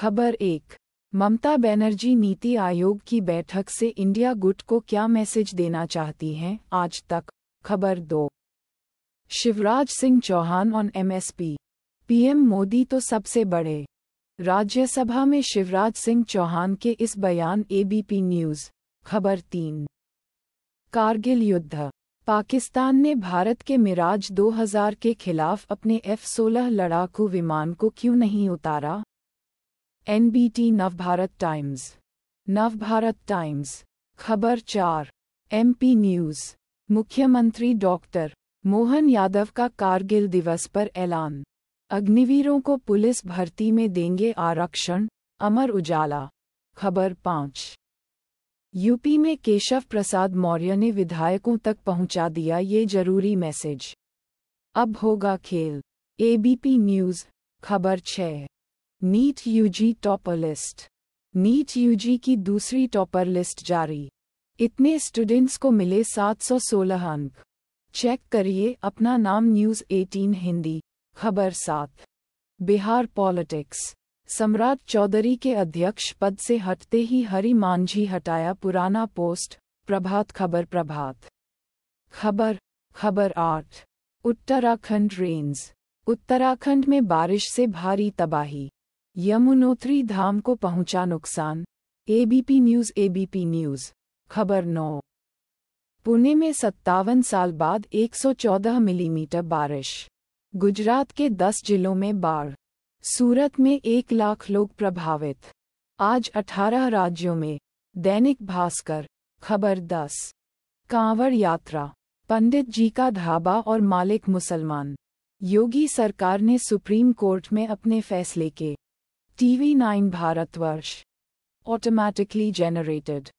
खबर एक ममता बनर्जी नीति आयोग की बैठक से इंडिया गुट को क्या मैसेज देना चाहती हैं आज तक खबर दो Shivraj Singh Chouhan on MSP PM Modi तो सबसे बड़े राज्यसभा में शिवराज सिंह चौहान के इस बयान एबीपी न्यूज खबर तीन कारगिल युद्ध पाकिस्तान ने भारत के मिराज 2000 के खिलाफ अपने एफ सोलह लड़ाकू विमान को क्यों नहीं उतारा NBT Navbharat Times Navbharat Times खबर चार एमपी न्यूज मुख्यमंत्री डॉक्टर मोहन यादव का कारगिल दिवस पर ऐलान अग्निवीरों को पुलिस भर्ती में देंगे आरक्षण अमर उजाला खबर पाँच यूपी में केशव प्रसाद मौर्य ने विधायकों तक पहुंचा दिया ये जरूरी मैसेज अब होगा खेल एबीपी न्यूज़ खबर छः NEET UG topper list NEET UG की दूसरी टॉपर लिस्ट जारी इतने स्टूडेंट्स को मिले 716 अंक चेक करिए अपना नाम न्यूज़ 18 हिंदी खबर सात बिहार पॉलिटिक्स सम्राट चौधरी के अध्यक्ष पद से हटते ही हरी मांझी हटाया पुराना पोस्ट प्रभात खबर प्रभात खबर खबर आठ उत्तराखंड रेंज उत्तराखंड में बारिश से भारी तबाही यमुनोत्री धाम को पहुंचा नुकसान एबीपी न्यूज एबीपी न्यूज खबर नौ पुणे में सत्तावन साल बाद 114 मिलीमीटर बारिश गुजरात के 10 जिलों में बाढ़ सूरत में एक लाख लोग प्रभावित आज 18 राज्यों में दैनिक भास्कर खबर 10 कांवड़ यात्रा पंडित जी का धाबा और मालिक मुसलमान योगी सरकार ने सुप्रीम कोर्ट में अपने फैसले के TV9 Bharatvarsh automatically generated.